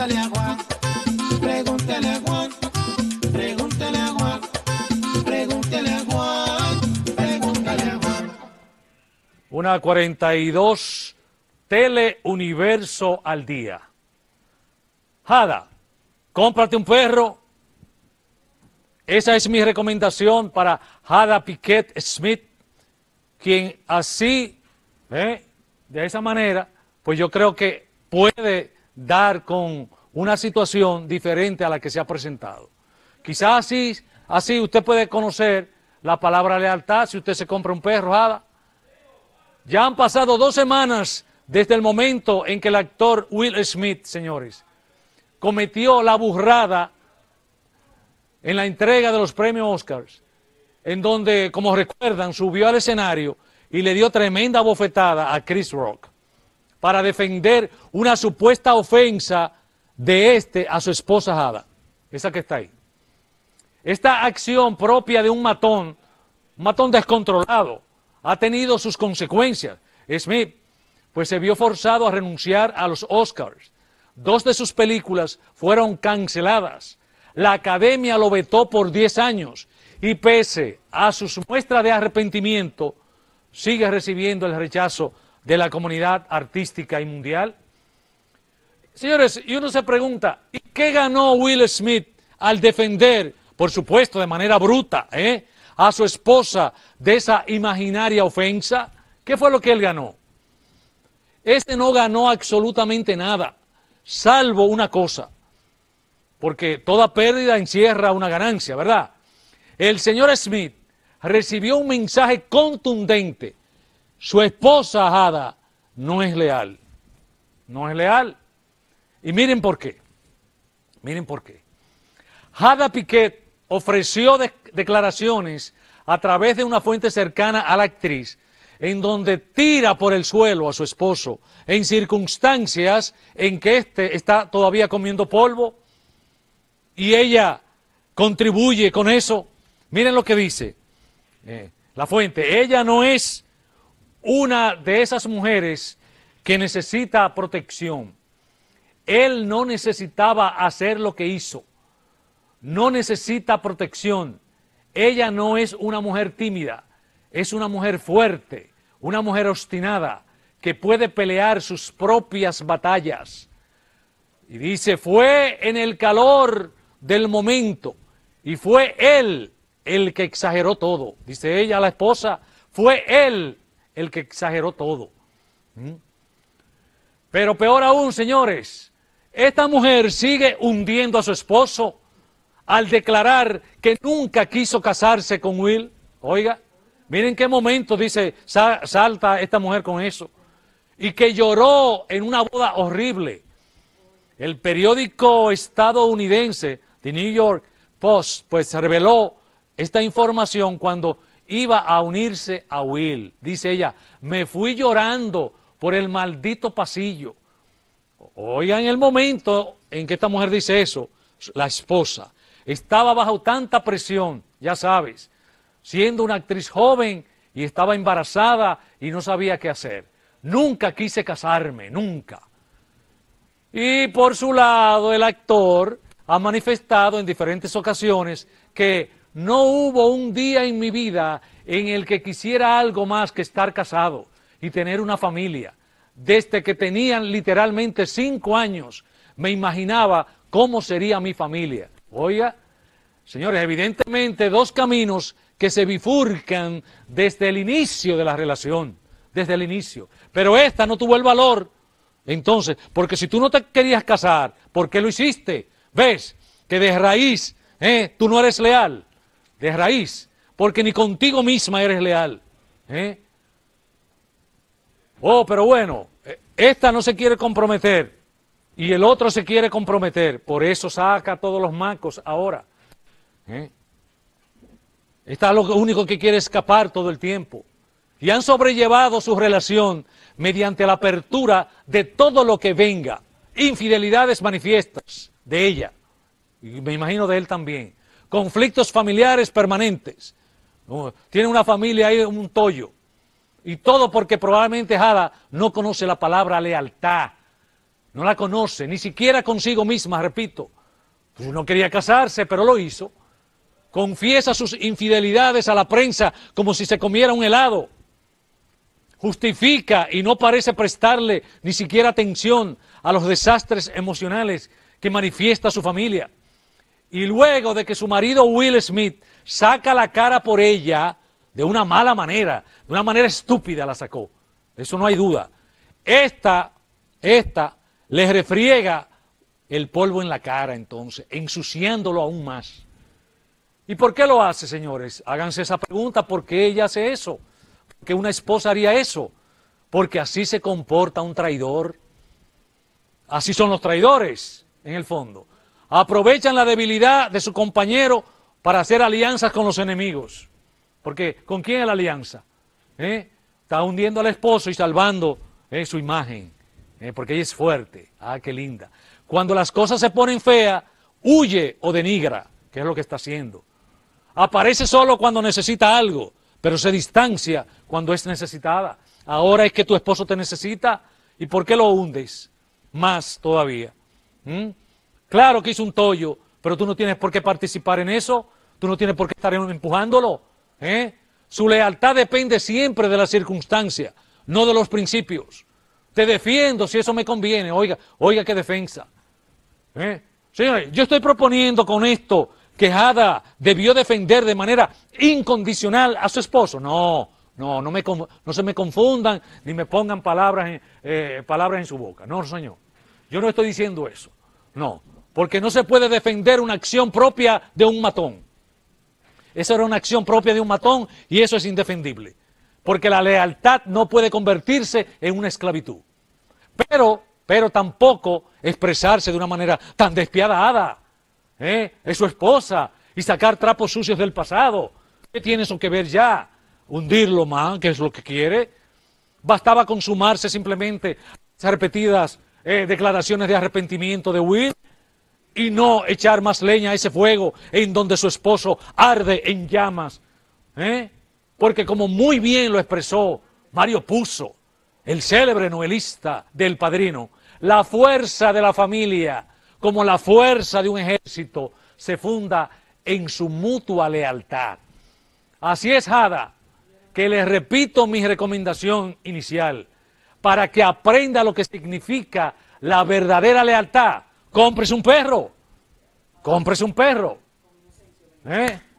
pregúntale pregúntale pregúntale pregúntale pregúntale Una 42 Teleuniverso al día. Jada, cómprate un perro. Esa es mi recomendación para Jada Piquet Smith, quien así, ¿eh? de esa manera, pues yo creo que puede dar con una situación diferente a la que se ha presentado. Quizás así, así usted puede conocer la palabra lealtad si usted se compra un perro, Jada. Ya han pasado dos semanas desde el momento en que el actor Will Smith, señores, cometió la burrada en la entrega de los premios Oscars, en donde, como recuerdan, subió al escenario y le dio tremenda bofetada a Chris Rock para defender una supuesta ofensa de este a su esposa Jada, esa que está ahí. Esta acción propia de un matón, un matón descontrolado, ha tenido sus consecuencias. Smith, pues se vio forzado a renunciar a los Oscars. Dos de sus películas fueron canceladas. La academia lo vetó por 10 años y pese a su muestras de arrepentimiento, sigue recibiendo el rechazo de la comunidad artística y mundial. Señores, y uno se pregunta, ¿y qué ganó Will Smith al defender, por supuesto de manera bruta, eh, a su esposa de esa imaginaria ofensa? ¿Qué fue lo que él ganó? Este no ganó absolutamente nada, salvo una cosa, porque toda pérdida encierra una ganancia, ¿verdad? El señor Smith recibió un mensaje contundente su esposa Hada, no es leal. No es leal. Y miren por qué. Miren por qué. Hada Piquet ofreció declaraciones a través de una fuente cercana a la actriz, en donde tira por el suelo a su esposo, en circunstancias en que éste está todavía comiendo polvo, y ella contribuye con eso. Miren lo que dice eh, la fuente, ella no es una de esas mujeres que necesita protección. Él no necesitaba hacer lo que hizo. No necesita protección. Ella no es una mujer tímida, es una mujer fuerte, una mujer obstinada, que puede pelear sus propias batallas. Y dice, fue en el calor del momento y fue él el que exageró todo. Dice ella, la esposa, fue él el que exageró todo. ¿Mm? Pero peor aún, señores, esta mujer sigue hundiendo a su esposo al declarar que nunca quiso casarse con Will. Oiga, miren qué momento dice, salta esta mujer con eso. Y que lloró en una boda horrible. El periódico estadounidense, The New York Post, pues reveló esta información cuando iba a unirse a Will. Dice ella, me fui llorando por el maldito pasillo. en el momento en que esta mujer dice eso, la esposa. Estaba bajo tanta presión, ya sabes, siendo una actriz joven y estaba embarazada y no sabía qué hacer. Nunca quise casarme, nunca. Y por su lado, el actor ha manifestado en diferentes ocasiones que no hubo un día en mi vida en el que quisiera algo más que estar casado y tener una familia. Desde que tenían literalmente cinco años, me imaginaba cómo sería mi familia. Oiga, señores, evidentemente dos caminos que se bifurcan desde el inicio de la relación, desde el inicio. Pero esta no tuvo el valor. Entonces, porque si tú no te querías casar, ¿por qué lo hiciste? ¿Ves? Que de raíz, ¿eh? tú no eres leal de raíz, porque ni contigo misma eres leal. ¿eh? Oh, pero bueno, eh, esta no se quiere comprometer y el otro se quiere comprometer, por eso saca todos los mancos ahora. ¿eh? Está lo único que quiere escapar todo el tiempo. Y han sobrellevado su relación mediante la apertura de todo lo que venga, infidelidades manifiestas de ella, y me imagino de él también, conflictos familiares permanentes. Tiene una familia ahí, un tollo. Y todo porque probablemente Jada no conoce la palabra lealtad. No la conoce, ni siquiera consigo misma, repito. Pues no quería casarse, pero lo hizo. Confiesa sus infidelidades a la prensa como si se comiera un helado. Justifica y no parece prestarle ni siquiera atención a los desastres emocionales que manifiesta su familia. Y luego de que su marido Will Smith saca la cara por ella de una mala manera, de una manera estúpida la sacó. Eso no hay duda. Esta, esta les refriega el polvo en la cara entonces, ensuciándolo aún más. ¿Y por qué lo hace, señores? Háganse esa pregunta, ¿por qué ella hace eso? ¿Por qué una esposa haría eso? Porque así se comporta un traidor. Así son los traidores, en el fondo aprovechan la debilidad de su compañero para hacer alianzas con los enemigos. Porque, ¿con quién es la alianza? ¿Eh? Está hundiendo al esposo y salvando ¿eh? su imagen, ¿eh? porque ella es fuerte. Ah, qué linda. Cuando las cosas se ponen feas, huye o denigra, que es lo que está haciendo. Aparece solo cuando necesita algo, pero se distancia cuando es necesitada. Ahora es que tu esposo te necesita, ¿y por qué lo hundes? Más todavía. ¿Mm? Claro que hizo un tollo, pero tú no tienes por qué participar en eso, tú no tienes por qué estar empujándolo. ¿eh? Su lealtad depende siempre de la circunstancia, no de los principios. Te defiendo si eso me conviene, oiga, oiga qué defensa. ¿eh? Señores, yo estoy proponiendo con esto que Hada debió defender de manera incondicional a su esposo. No, no, no, se me confundan ni me pongan palabras eh, palabras en su boca. No, señor, yo no estoy diciendo eso. No, porque no se puede defender una acción propia de un matón. Esa era una acción propia de un matón y eso es indefendible. Porque la lealtad no puede convertirse en una esclavitud. Pero, pero tampoco expresarse de una manera tan despiadada. ¿eh? Es su esposa y sacar trapos sucios del pasado. ¿Qué tiene eso que ver ya? Hundirlo más, que es lo que quiere. Bastaba consumarse simplemente a repetidas eh, declaraciones de arrepentimiento de Will y no echar más leña a ese fuego en donde su esposo arde en llamas. ¿eh? Porque como muy bien lo expresó Mario Puzo, el célebre novelista del Padrino, la fuerza de la familia, como la fuerza de un ejército, se funda en su mutua lealtad. Así es, Jada, que les repito mi recomendación inicial, para que aprenda lo que significa la verdadera lealtad Compres un perro. Compres un perro. ¿Eh?